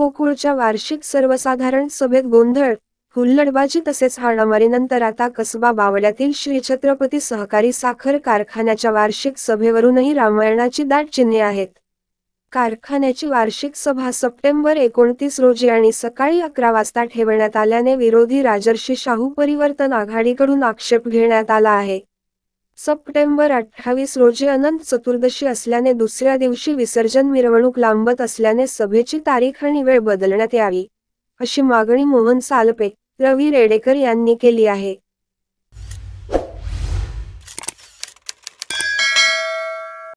गोकुळच्या वार्षिक सर्वसाधारण सभेत गोंधळ हुल्लडबाजी तसेच हाणामारीनंतर आता कसबा बावळ्यातील श्री छत्रपती सहकारी साखर कारखान्याच्या वार्षिक सभेवरूनही रामायणाची दाट चिन्हे आहेत कारखान्याची वार्षिक सभा सप्टेंबर एकोणतीस रोजी आणि सकाळी अकरा वाजता ठेवण्यात आल्याने विरोधी राजर्षी शाहू परिवर्तन आघाडीकडून आक्षेप घेण्यात आला आहे सप्टेंबर अठ्ठावीस रोजी अनंत चतुर्दशी असल्याने दुसऱ्या दिवशी विसर्जन मिरवणूक लांबत असल्याने सभेची तारीख आणि वेळ बदलण्यात यावी अशी मागणी मोहन सालपे रवी रेडेकर यांनी केली आहे